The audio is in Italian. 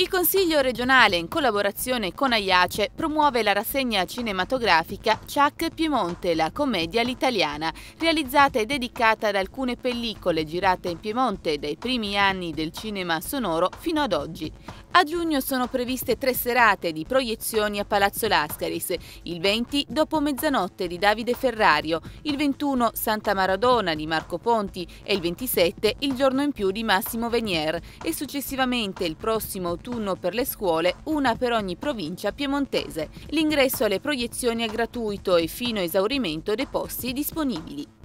Il Consiglio regionale, in collaborazione con AIACE, promuove la rassegna cinematografica Chuck Piemonte, la commedia all'italiana, realizzata e dedicata ad alcune pellicole girate in Piemonte dai primi anni del cinema sonoro fino ad oggi. A giugno sono previste tre serate di proiezioni a Palazzo Lascaris, il 20 dopo mezzanotte di Davide Ferrario, il 21 Santa Maradona di Marco Ponti e il 27 il giorno in più di Massimo Venier e successivamente il prossimo autunno 21 per le scuole, una per ogni provincia piemontese. L'ingresso alle proiezioni è gratuito e fino a esaurimento dei posti disponibili.